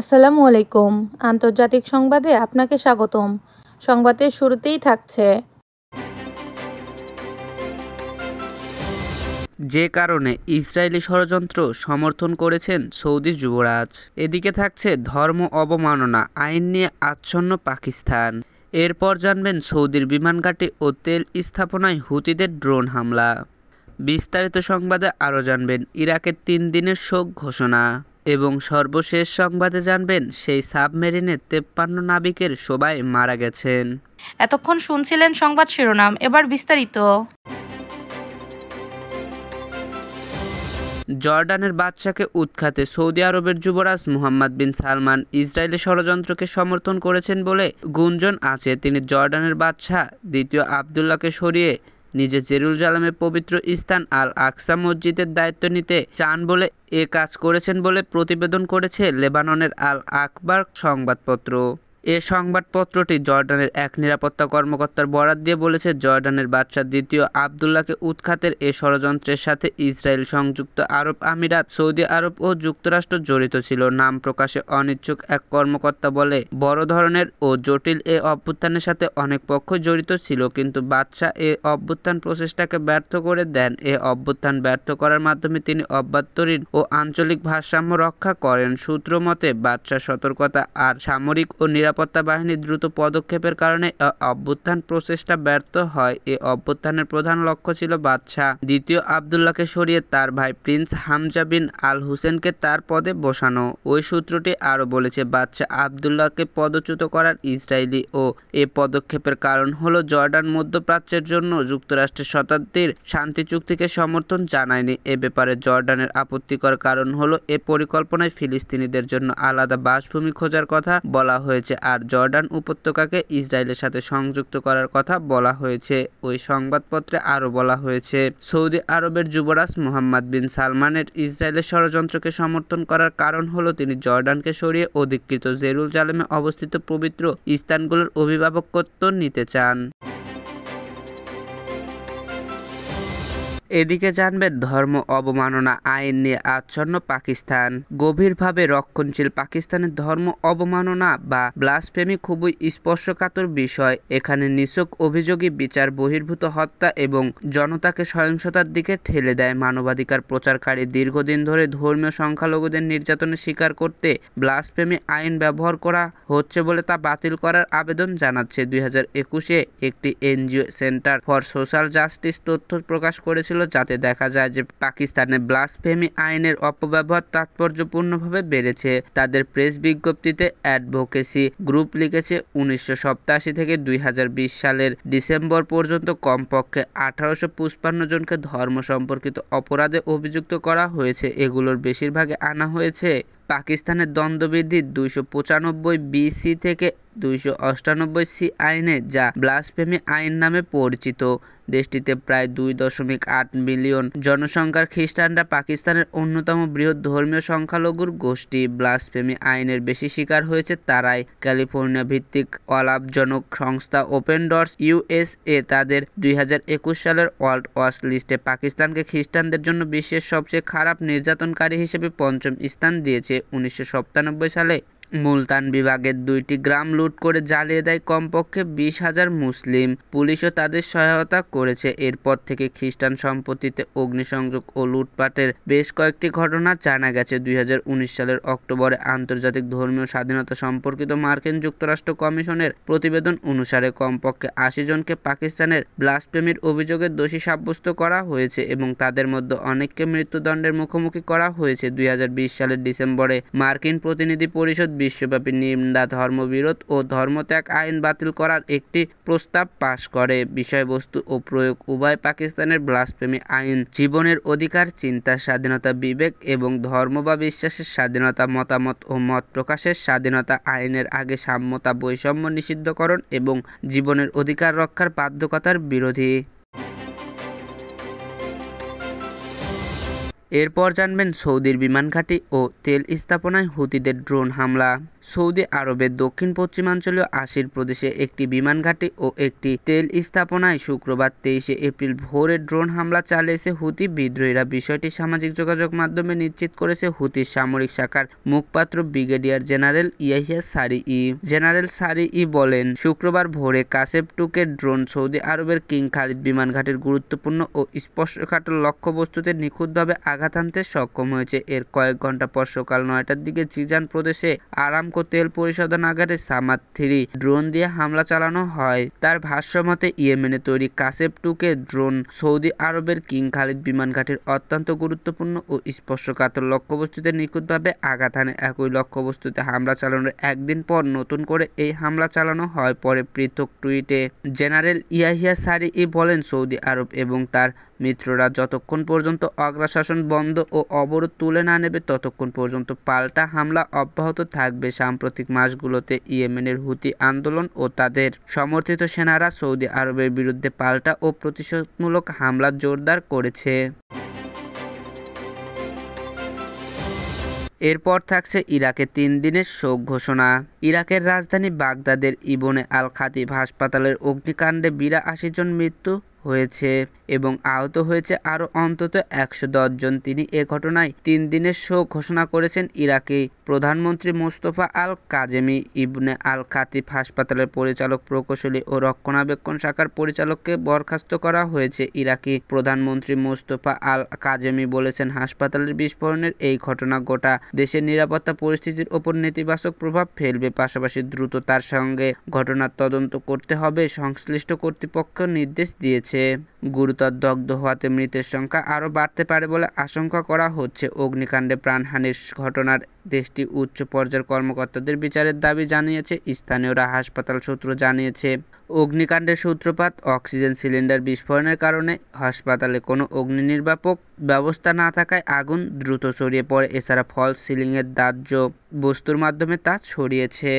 আসসালামু আলাইকুম আন্তর্জাতিক সংবাদে আপনাকে স্বাগতম সংবাদের শুরুতেই থাকছে যে কারণে ইসরায়েলি ষড়যন্ত্র সমর্থন করেছেন সৌদি যুবরাজ এদিকে থাকছে ধর্ম অবমাননা আইন নিয়ে আচ্ছন্ন পাকিস্তান এরপর জানবেন সৌদির বিমানঘাটি ও তেল স্থাপনায় হুতিদের ড্রোন হামলা বিস্তারিত সংবাদে আরও জানবেন ইরাকের তিন দিনের শোক ঘোষণা এবং সর্বশেষ সংবাদে জানবেন সেই সাবমেরিনে তেপ্পান্ন নাবিকের সবাই মারা গেছেন এতক্ষণ শুনছিলেন সংবাদ শিরোনাম এবার বিস্তারিত জর্ডানের বাদশাকে উৎখাতে সৌদি আরবের যুবরাজ মোহাম্মদ বিন সালমান ইসরায়েলি ষড়যন্ত্রকে সমর্থন করেছেন বলে গুঞ্জন আছে তিনি জর্ডানের বাদশাহ দ্বিতীয় আবদুল্লাহকে সরিয়ে নিজে জেরুজালেমের পবিত্র স্থান আল আকসা মসজিদের দায়িত্ব নিতে চান বলে এ কাজ করেছেন বলে প্রতিবেদন করেছে লেবাননের আল আকবার সংবাদপত্র এ সংবাদপত্রটি জর্ডানের এক নিরাপত্তা কর্মকর্তার বরাত দিয়ে বলেছে জর্ডানের বাদশাহ দ্বিতীয় আবদুল্লাহকে উৎখাতের এ ষড়যন্ত্রের সাথে ইসরায়েল সংযুক্ত আরব আমিরাত সৌদি আরব ও যুক্তরাষ্ট্র জড়িত ছিল নাম প্রকাশে অনিচ্ছুক এক কর্মকর্তা বলে বড় ধরনের ও জটিল এ অভ্যুত্থানের সাথে অনেক পক্ষ জড়িত ছিল কিন্তু বাদশাহ এ অভ্যুত্থান প্রচেষ্টাকে ব্যর্থ করে দেন এ অভ্যুত্থান ব্যর্থ করার মাধ্যমে তিনি অভ্যন্তরীণ ও আঞ্চলিক ভারসাম্য রক্ষা করেন সূত্র মতে বাদশাহ সতর্কতা আর সামরিক ও নিরাপত্তা নিরাপত্তা বাহিনীর দ্রুত পদক্ষেপের কারণে অভ্যুত্থান প্রচেষ্টা ব্যর্থ হয় এ অভ্যুত্থানের প্রধান লক্ষ্য ছিল বাদশাহ দ্বিতীয় আবদুল্লাহকে সরিয়ে তার ভাই প্রিন্স হামজা বিন আল হুসেনকে তার পদে বসানো ওই সূত্রটি আরও বলেছে বাদশাহ আবদুল্লাহকে পদচ্যুত করার ইসরায়েলি ও এ পদক্ষেপের কারণ হল জর্ডান মধ্যপ্রাচ্যের জন্য যুক্তরাষ্ট্রের শতাব্দীর শান্তি চুক্তিকে সমর্থন জানায়নি এ ব্যাপারে জর্ডানের আপত্তিকর কারণ হল এ পরিকল্পনায় ফিলিস্তিনিদের জন্য আলাদা বাসভূমি খোঁজার কথা বলা হয়েছে আর জর্ডান উপত্যকাকে ইসরায়েলের সাথে সংযুক্ত করার কথা বলা হয়েছে ওই সংবাদপত্রে আরও বলা হয়েছে সৌদি আরবের যুবরাজ মোহাম্মদ বিন সালমানের ইসরায়েলের ষড়যন্ত্রকে সমর্থন করার কারণ হল তিনি জর্ডানকে সরিয়ে অধিকৃত জালেমে অবস্থিত পবিত্র স্থানগুলোর অভিভাবকত্ব নিতে চান এদিকে জানবেন ধর্ম অবমাননা আইন নিয়ে আচ্ছন্ন পাকিস্তান গভীরভাবে রক্ষণশীল পাকিস্তানের ধর্ম অবমাননা বা ব্লাসফেমি খুবই স্পর্শকাতর বিষয় এখানে নিছক অভিযোগী বিচার বহির্ভূত হত্যা এবং জনতাকে সহিংসতার দিকে ঠেলে দেয় মানবাধিকার প্রচারকারী দীর্ঘদিন ধরে ধর্মীয় সংখ্যালঘুদের নির্যাতনের শিকার করতে ব্লাসফেমি আইন ব্যবহার করা হচ্ছে বলে তা বাতিল করার আবেদন জানাচ্ছে দুই একটি NGO centre for social justice তথ্য প্রকাশ করেছিল হয়েছিল যাতে দেখা যায় যে পাকিস্তানে ব্লাসফেমি আইনের অপব্যবহার তাৎপর্যপূর্ণভাবে বেড়েছে তাদের প্রেস বিজ্ঞপ্তিতে অ্যাডভোকেসি গ্রুপ লিখেছে উনিশশো থেকে দুই সালের ডিসেম্বর পর্যন্ত কমপক্ষে আঠারোশো জনকে ধর্ম সম্পর্কিত অপরাধে অভিযুক্ত করা হয়েছে এগুলোর বেশিরভাগে আনা হয়েছে পাকিস্তানের দ্বন্দ্ববিদ্ধি দুইশো পঁচানব্বই বিসি থেকে দুইশো অষ্টানব্বই সি আইনে যা ব্লাসফেমি আইন নামে পরিচিত দেশটিতে প্রায় দুই দশমিক আট মিলিয়ন জনসংখ্যার খ্রিস্টানরা পাকিস্তানের অন্যতম বৃহৎ ধর্মীয় সংখ্যালঘুর গোষ্ঠী ব্লাসফেমি আইনের বেশি শিকার হয়েছে তারাই ক্যালিফোর্নিয়া ভিত্তিক অলাভজনক সংস্থা ওপেন ডর্স ইউএসএ তাদের দুই সালের ওয়ার্ল্ড ওয়াচ লিস্টে পাকিস্তানকে খ্রিস্টানদের জন্য বিশ্বের সবচেয়ে খারাপ নির্যাতনকারী হিসেবে পঞ্চম স্থান দিয়েছে উনিশশো সালে মুলতান বিভাগের দুইটি গ্রাম লুট করে জ্বালিয়ে দেয় কমপক্ষে বিশ হাজার মুসলিম পুলিশও তাদের সহায়তা করেছে এরপর থেকে খ্রিস্টান সম্পত্তিতে অগ্নিসংযোগ ও লুটপাটের বেশ কয়েকটি ঘটনা জানা গেছে দুই সালের অক্টোবরে আন্তর্জাতিক ধর্মীয় স্বাধীনতা সম্পর্কিত মার্কিন যুক্তরাষ্ট্র কমিশনের প্রতিবেদন অনুসারে কমপক্ষে আশি জনকে পাকিস্তানের ব্লাসপ্রেমির অভিযোগে দোষী সাব্যস্ত করা হয়েছে এবং তাদের মধ্যে অনেককে মৃত্যুদণ্ডের মুখোমুখি করা হয়েছে দুই সালের ডিসেম্বরে মার্কিন প্রতিনিধি পরিষদ বিশ্বব্যাপী নিন্দা ধর্মবিরোধ ও ধর্মত্যাগ আইন বাতিল করার একটি প্রস্তাব পাশ করে বিষয়বস্তু ও প্রয়োগ উভয় পাকিস্তানের ব্লাসফেমি আইন জীবনের অধিকার চিন্তা স্বাধীনতা বিবেক এবং ধর্ম বা বিশ্বাসের স্বাধীনতা মতামত ও মত প্রকাশের স্বাধীনতা আইনের আগে সাম্যতা বৈষম্য নিষিদ্ধকরণ এবং জীবনের অধিকার রক্ষার বাধ্যকতার বিরোধী এরপর জানবেন সৌদির বিমান ঘাঁটি ও তেল স্থাপনায় হুতিদের ড্রোন হামলা সৌদি আরবের দক্ষিণ পশ্চিমাঞ্চলীয় আশির প্রদেশে একটি বিমান ঘাঁটি ও একটি তেল স্থাপনায় শুক্রবার তেইশে এপ্রিল ভোরে ড্রোন হামলা চালিয়েছে হুতি বিদ্রোহীরা বিষয়টি সামাজিক যোগাযোগ মাধ্যমে নিশ্চিত করেছে হুতির সামরিক শাখার মুখপাত্র ব্রিগেডিয়ার জেনারেল ইয়াহিয়া সারি ই জেনারেল সারি ই বলেন শুক্রবার ভোরে কাসেপ টুকে ড্রোন সৌদি আরবের কিং খালিদ বিমান ঘাটির গুরুত্বপূর্ণ ও স্পর্শকাতর লক্ষ্যবস্তুতে নিখুঁতভাবে আঘাত আনতে সক্ষম হয়েছে এর কয়েক ঘন্টা পর সকাল নয়টার দিকে চিজান প্রদেশে আরাম তেল পরিশোধনাগারে সামাদ থ্রি ড্রোন দিয়ে হামলা চালানো হয় তার ভাষ্যমতে ইয়েমেনে তৈরি কাসেপ টুকে ড্রোন সৌদি আরবের কিং খালিদ বিমান ঘাটির অত্যন্ত গুরুত্বপূর্ণ ও স্পর্শকাতর লক্ষ্যবস্তুতে নিখুঁতভাবে আঘাত হানে একই লক্ষ্যবস্তুতে হামলা চালানোর একদিন পর নতুন করে এই হামলা চালানো হয় পরে পৃথক টুইটে জেনারেল ইয়াহিয়া সারি বলেন সৌদি আরব এবং তার মিত্ররা যতক্ষণ পর্যন্ত অগ্রাশাসন বন্ধ ও অবরোধ তুলে না নেবে ততক্ষণ পর্যন্ত পাল্টা হামলা অব্যাহত থাকবে সাম্প্রতিক মাসগুলোতে ইয়েমেনের হুতি আন্দোলন ও তাদের সমর্থিত সেনারা সৌদি আরবের বিরুদ্ধে পাল্টা ও প্রতিশোধমূলক হামলা জোরদার করেছে এরপর থাকছে ইরাকে তিন দিনের শোক ঘোষণা ইরাকের রাজধানী বাগদাদের ইবনে আল খাতিব হাসপাতালের অগ্নিকাণ্ডে বিরাশি জন মৃত্যু হয়েছে এবং আহত হয়েছে আরও অন্তত একশো জন তিনি এ ঘটনায় তিন দিনের শোক ঘোষণা করেছেন ইরাকে প্রধানমন্ত্রী মোস্তফা আল কাজেমি ইবনে আল খাতিফ হাসপাতালের পরিচালক প্রকৌশলী ও রক্ষণাবেক্ষণ শাখার পরিচালককে বরখাস্ত করা হয়েছে ইরাকি প্রধানমন্ত্রী মোস্তফা আল কাজেমি বলেছেন হাসপাতালের বিস্ফোরণের এই ঘটনা গোটা দেশের নিরাপত্তা পরিস্থিতির ওপর নেতিবাচক প্রভাব ফেলবে পাশাপাশি দ্রুত তার সঙ্গে ঘটনার তদন্ত করতে হবে সংশ্লিষ্ট কর্তৃপক্ষ নির্দেশ দিয়েছে হয়েছে গুরুতর দগ্ধ হওয়াতে মৃতের সংখ্যা আরও বাড়তে পারে বলে আশঙ্কা করা হচ্ছে অগ্নিকাণ্ডে প্রাণহানির ঘটনার দেশটি উচ্চ পর্যায়ের কর্মকর্তাদের বিচারের দাবি জানিয়েছে স্থানীয়রা হাসপাতাল সূত্র জানিয়েছে অগ্নিকাণ্ডের সূত্রপাত অক্সিজেন সিলিন্ডার বিস্ফোরণের কারণে হাসপাতালে কোনো অগ্নি নির্বাপক ব্যবস্থা না থাকায় আগুন দ্রুত ছড়িয়ে পড়ে এছাড়া ফলস সিলিংয়ের দাহ্য বস্তুর মাধ্যমে তা ছড়িয়েছে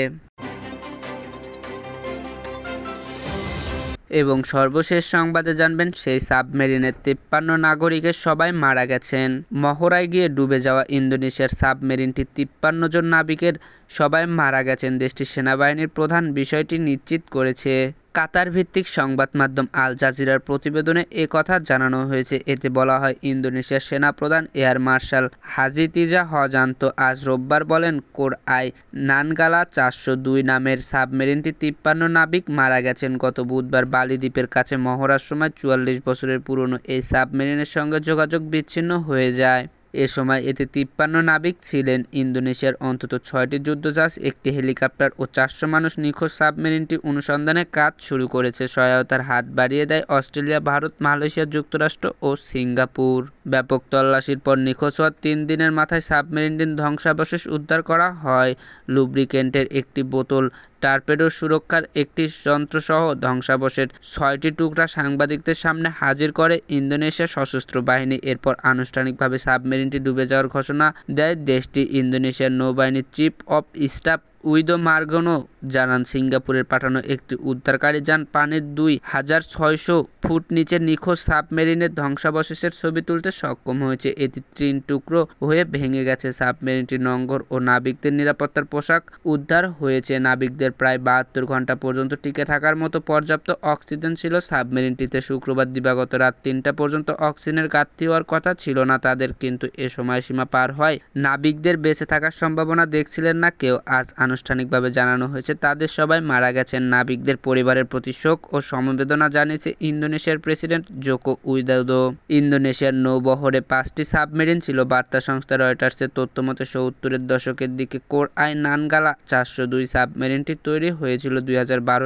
এবং সর্বশেষ সংবাদে জানবেন সেই সাবমেরিনের তিপ্পান্ন নাগরিকের সবাই মারা গেছেন মহড়ায় গিয়ে ডুবে যাওয়া ইন্দোনেশিয়ার সাবমেরিনটি তিপ্পান্ন জন নাবিকের সবাই মারা গেছেন দেশটির সেনাবাহিনীর প্রধান বিষয়টি নিশ্চিত করেছে কাতার ভিত্তিক সংবাদ মাধ্যম আল জাজিরার প্রতিবেদনে কথা জানানো হয়েছে এতে বলা হয় ইন্দোনেশিয়ার সেনাপ্রধান এয়ার মার্শাল হাজি তিজা হজান্ত আজ রোববার বলেন কোর আই নানগালা চারশো দুই নামের সাবমেরিনটি তিপ্পান্ন নাবিক মারা গেছেন গত বুধবার বালিদ্বীপের কাছে মহড়ার সময় চুয়াল্লিশ বছরের পুরনো এই সাবমেরিনের সঙ্গে যোগাযোগ বিচ্ছিন্ন হয়ে যায় এ সময় এতে তিপ্পান্ন নাবিক ছিলেন ইন্দোনেশিয়ার অন্তত ছয়টি যুদ্ধজাহাজ একটি হেলিকপ্টার ও চারশো মানুষ নিখোঁজ সাবমেরিনটি অনুসন্ধানে কাজ শুরু করেছে সহায়তার হাত বাড়িয়ে দেয় অস্ট্রেলিয়া ভারত মালয়েশিয়া যুক্তরাষ্ট্র ও সিঙ্গাপুর ব্যাপক তল্লাশির পর নিখোঁজ হওয়ার তিন দিনের মাথায় সাবমেরিনটির ধ্বংসাবশেষ উদ্ধার করা হয় লুব্রিকেন্টের একটি বোতল টার্পেডো সুরক্ষার একটি যন্ত্রসহ ধ্বংসাবশের ছয়টি টুকরা সাংবাদিকদের সামনে হাজির করে ইন্দোনেশিয়ার সশস্ত্র বাহিনী এরপর আনুষ্ঠানিকভাবে সাবমেরিনটি ডুবে যাওয়ার ঘোষণা দেয় দেশটি ইন্দোনেশিয়ার নৌবাহিনীর chief of staff Widodo Margono জানান সিঙ্গাপুরের পাঠানো একটি উদ্ধারকারী যান পানির দুই হাজার ছয়শো ফুট নিচে নিখোঁজ সাবমেরিনের ধ্বংসাবশেষের ছবি তুলতে সক্ষম হয়েছে এটি তিন টুকরো হয়ে ভেঙে গেছে সাবমেরিনটি নঙ্গর ও নাবিকদের নিরাপত্তার পোশাক উদ্ধার হয়েছে নাবিকদের প্রায় বাহাত্তর ঘন্টা পর্যন্ত টিকে থাকার মতো পর্যাপ্ত অক্সিজেন ছিল সাবমেরিনটিতে শুক্রবার দিবাগত রাত তিনটা পর্যন্ত অক্সিজেনের ঘাটতি হওয়ার কথা ছিল না তাদের কিন্তু এ সময়সীমা পার হয় নাবিকদের বেঁচে থাকার সম্ভাবনা দেখছিলেন না কেউ আজ আনুষ্ঠানিকভাবে জানানো হয়েছে তাদের সবাই মারা গেছেন নাবিকদের পরিবারের প্রতি শোক ও সমবেদনা জানিয়েছে ইন্দোনেশিয়ার প্রেসিডেন্ট জোকো উইদাদো ইন্দোনেশিয়ার নৌবহরে পাঁচটি সাবমেরিন ছিল বার্তা সংস্থা রয়টার্সের মতে সত্তরের দশকের দিকে কোর আই নানগালা চারশো দুই সাবমেরিনটি তৈরি হয়েছিল দুই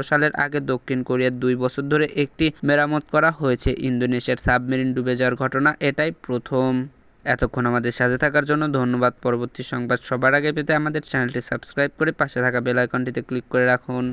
সালের আগে দক্ষিণ কোরিয়ার দুই বছর ধরে একটি মেরামত করা হয়েছে ইন্দোনেশিয়ার সাবমেরিন ডুবে যাওয়ার ঘটনা এটাই প্রথম এতক্ষণ আমাদের সাথে থাকার জন্য ধন্যবাদ পরবর্তী সংবাদ সবার আগে পেতে আমাদের চ্যানেলটি সাবস্ক্রাইব করে পাশে থাকা বেল আইকনটিতে ক্লিক করে রাখুন